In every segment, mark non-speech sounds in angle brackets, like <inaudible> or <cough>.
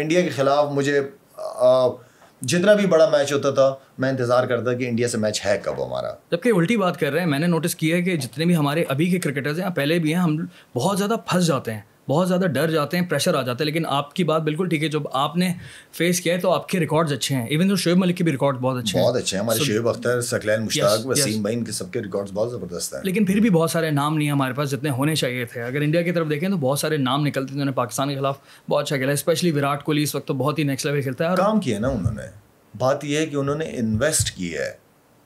India के ख़िलाफ़ मुझे जितना भी बड़ा मैच होता था मैं इंतज़ार करता कि इंडिया से मैच है कब हमारा जबकि उल्टी बात कर रहे हैं मैंने नोटिस किया है कि जितने भी हमारे अभी के क्रिकेटर्स हैं पहले भी हैं हम बहुत ज़्यादा फंस जाते हैं बहुत ज़्यादा डर जाते हैं प्रेशर आ जाता है लेकिन आपकी बात बिल्कुल ठीक है जब आपने फेस किया है तो आपके रिकॉर्ड्स अच्छे हैं इवन जो शोएब मलिक के भी रिकॉर्ड बहुत अच्छे बहुत अच्छे हैं हमारे शोएब अख्तर सकलैन मुश्ताक वसीम भाई इनके सबके रिकॉर्ड्स बहुत ज़बरदस्त हैं लेकिन फिर भी बहुत सारे नाम नहीं है हमारे पास जितने होने चाहिए थे अगर इंडिया की तरफ देखें तो बहुत सारे नाम निकलते हैं जिन्होंने पाकिस्तान के खिलाफ बहुत अच्छा खेला स्पेशली विराट कोहली इस वक्त तो बहुत ही नेक्स्ट लेवल खेलता है काम किया ना उन्होंने बात यह है कि उन्होंने इन्वेस्ट किया है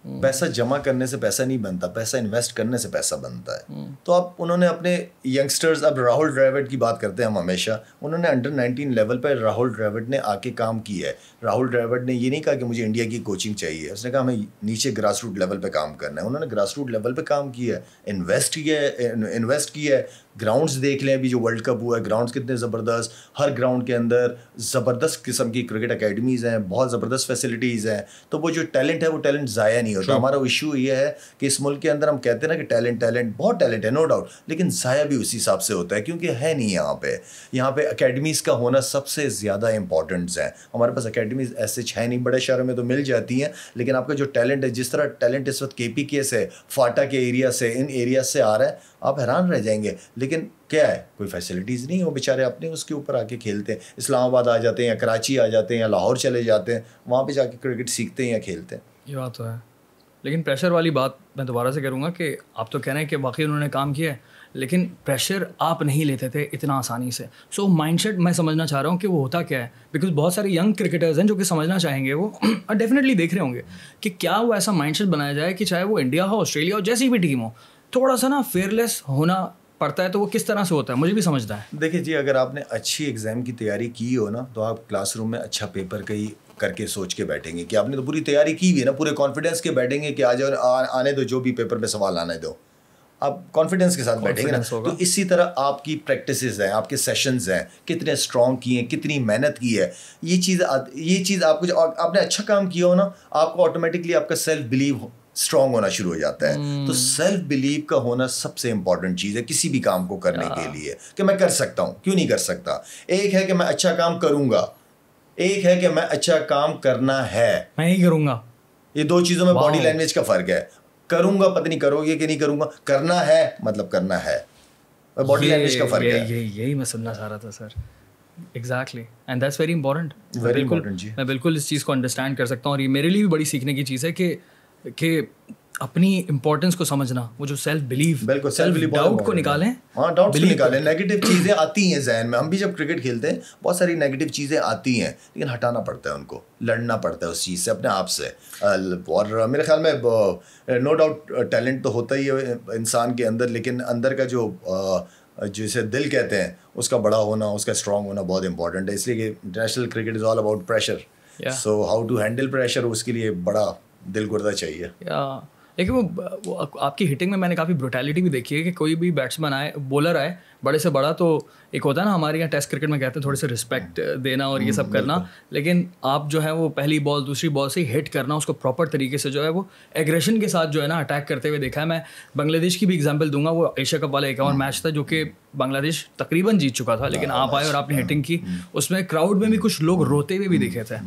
हम्म। पैसा जमा करने से पैसा नहीं बनता पैसा इन्वेस्ट करने से पैसा बनता है हम्म। तो आप उन्होंने अपने यंगस्टर्स अब राहुल ड्राइविड की बात करते हैं हम हमेशा उन्होंने अंडर 19 लेवल पर राहुल ड्राइविड ने आके काम किया है राहुल ड्राइविड ने ये नहीं कहा कि मुझे इंडिया की कोचिंग चाहिए उसने कहा हमें नीचे ग्रास रूट लेवल पर काम करना है उन्होंने ग्रास रूट लेवल पर काम किया है इन्वेस्ट किया है इन्वेस्ट किया है ग्राउंड्स देख लें अभी जो वर्ल्ड कप हुआ है ग्राउंड्स कितने ज़बरदस्त हर ग्राउंड के अंदर ज़बरदस्त किस्म की क्रिकेट अकेडमीज़ हैं बहुत ज़बरदस्त फैसिलिटीज़ हैं तो वो जो टैलेंट है वो टैलेंट ज़ाया नहीं होता हमारा इशू ये है कि इस मुल्क के अंदर हम कहते हैं ना कि टैलेंट टैलेंट बहुत टैलेंट है नो डाउट लेकिन ज़ाया भी उसी हिसाब से होता है क्योंकि है नहीं यहाँ पर यहाँ पर अकेडमीज़ का होना सबसे ज़्यादा इंपॉर्टेंट है हमारे पास अकेडमीज़ ऐसे छः नहीं बड़े शहरों में तो मिल जाती हैं लेकिन आपका जो टैलेंट है जिस तरह टैलेंट इस वक्त के पी के से फाटा के एरिया से इन एरिया से आ रहा है आप हैरान रह जाएंगे लेकिन क्या है कोई फैसिलिटीज़ नहीं वो बेचारे अपने उसके ऊपर आके खेलते हैं इस्लामाबाद आ जाते हैं या कराची आ जाते हैं या लाहौर चले जाते हैं वहाँ पर जाके क्रिकेट सीखते हैं या खेलते हैं ये बात तो है लेकिन प्रेशर वाली बात मैं दोबारा से करूँगा कि आप तो कह रहे हैं कि वाकई उन्होंने काम किया है लेकिन प्रेशर आप नहीं लेते थे इतना आसानी से सो so, माइंडसेट मैं समझना चाह रहा हूँ कि वो होता क्या है बिकॉज बहुत सारे यंग क्रिकेटर्स हैं जो कि समझना चाहेंगे वो और डेफिनेटली देख रहे होंगे कि क्या वो ऐसा माइंडसेट बनाया जाए कि चाहे वो इंडिया हो ऑस्ट्रेलिया हो जैसी भी टीम हो थोड़ा सा ना फेयरलेस होना पड़ता है तो वो किस तरह से होता है मुझे भी समझना है देखिए जी अगर आपने अच्छी एग्जाम की तैयारी की हो ना तो आप क्लासरूम में अच्छा पेपर कहीं करके सोच के बैठेंगे कि आपने तो पूरी तैयारी की हुई है ना पूरे कॉन्फिडेंस के बैठेंगे कि आज आने दो जो भी पेपर में सवाल आने दो आप कॉन्फिडेंस के साथ बैठेंगे ना तो इसी तरह आपकी प्रैक्टिस हैं आपके सेशंस हैं कितने स्ट्रॉन्ग किए हैं कितनी मेहनत की है ये चीज़ ये चीज़ आपको आपने अच्छा काम किया हो ना आपको ऑटोमेटिकली आपका सेल्फ बिलीव स्ट्रांग होना शुरू हो जाता है hmm. तो सेल्फ बिलीव का होना सबसे इंपॉर्टेंट चीज़ है किसी भी काम को करने yeah. के हाँ। लिए कि मैं कर सकता हूँ क्यों नहीं कर सकता एक है कि मैं अच्छा काम करूँगा एक है कि मैं अच्छा काम करना है मैं ही करूँगा ये दो चीज़ों में बॉडी लैंग्वेज का फ़र्क है करूँगा पता नहीं करोगे कि नहीं करूँगा करना है मतलब करना है बॉडी लैंग्वेज का फ़र्क है यही मैं सुनना चाह रहा था sir exactly and that's very important very important जी मैं बिल्कुल इस चीज़ को अंडरस्टैंड कर सकता हूँ और ये मेरे लिए भी बड़ी सीखने की चीज़ है कि कि अपनी इंपॉर्टेंस को समझना वो जो सेल्फ बिलीव बिल्कुल सेल्फ बिलीव डाउट को निकालें हाँ डाउट को निकालें नेगेटिव चीज़ें आती हैं जहन में हम भी जब क्रिकेट खेलते हैं बहुत सारी नेगेटिव चीज़ें आती हैं लेकिन हटाना पड़ता है उनको लड़ना पड़ता है उस चीज़ से अपने आप से और मेरे ख्याल में नो डाउट टैलेंट तो होता ही है इंसान के अंदर लेकिन अंदर का जो जिसे दिल कहते हैं उसका बड़ा होना उसका स्ट्रांग होना बहुत इंपॉर्टेंट है इसलिए कि international cricket is all about pressure so how to handle pressure उसके लिए बड़ा दिल गुर्दा चाहिए देखिए वो, वो आपकी हिटिंग में मैंने काफ़ी ब्रोटैलिटी भी देखी है कि कोई भी बैट्समैन आए बॉलर आए बड़े से बड़ा तो एक होता है ना हमारे यहाँ टेस्ट क्रिकेट में कहते हैं थोड़े से रिस्पेक्ट देना और ये सब हम्म, करना लेकिन आप जो है वो पहली बॉल दूसरी बॉल से हिट करना उसको प्रॉपर तरीके से जो है वो एग्रेशन के साथ जो है ना अटैक करते हुए देखा है मैं बांग्लादेश की भी एग्जाम्पल दूंगा वो एशिया कप वाला एक और मैच हम्म। था जो कि बांग्लादेश तकरीबन जीत चुका था लेकिन आप आए और आपने हिटिंग की हम्म। उसमें क्राउड में भी कुछ लोग रोते हुए भी दिखे थे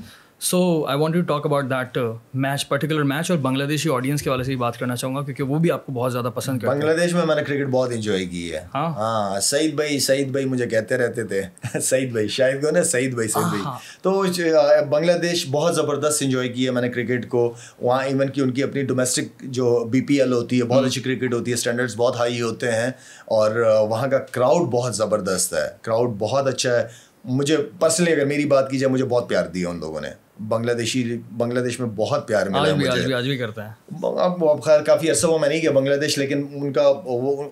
so I want to talk about that match particular match और बांग्लादेशी ऑडियंस के वाले से ही बात करना चाहूंगा क्योंकि वो भी आपको बहुत ज़्यादा पसंद करते बांग्लादेश में मैंने क्रिकेट बहुत इंजॉय की है हाँ? हाँ सईद भाई सईद भाई मुझे कहते रहते थे <laughs> सईद भाई शायद को ना सईद भाई सईद भाई हाँ। तो बांग्लादेश बहुत ज़बरदस्त इंजॉय की है मैंने क्रिकेट को वहाँ इवन की उनकी अपनी डोमेस्टिक जो बी होती है बहुत हम्म। अच्छी क्रिकेट होती है स्टैंडर्ड्स बहुत हाई होते हैं और वहाँ का क्राउड बहुत ज़बरदस्त है क्राउड बहुत अच्छा है मुझे पर्सनली अगर मेरी बात की जाए मुझे बहुत प्यार दिया उन लोगों ने बांग्लादेशी बांग्लादेश में बहुत प्यार मिला आज भी, मुझे आज भी, आज भी अब अब खैर काफ़ी अर्सा हुआ मैं नहीं गया बांग्लादेश लेकिन उनका वो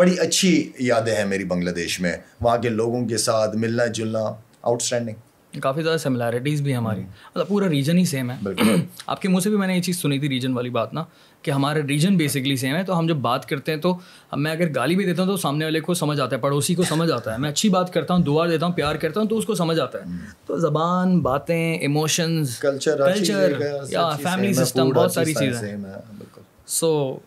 बड़ी अच्छी यादें हैं मेरी बांग्लादेश में वहाँ के लोगों के साथ मिलना जुलना आउटस्टैंडिंग काफ़ी ज़्यादा सिमिलैरिटीज़ भी हमारी हम्म। मतलब पूरा रीजन ही सेम है <clears throat> आपके मुँह से भी मैंने ये चीज़ सुनी थी रीजन वाली बात ना कि हमारा रीजन बेसिकली सेम है तो हम जब बात करते हैं तो मैं अगर गाली भी देता हूँ तो सामने वाले को समझ आता है पड़ोसी को समझ आता है मैं अच्छी बात करता हूँ दुआ देता हूँ प्यार करता हूँ तो उसको समझ आता है हम्म। तो ज़बान बातें इमोशंस कल्चर कल्चर या फैमिली सिस्टम बहुत सारी चीज़ें सो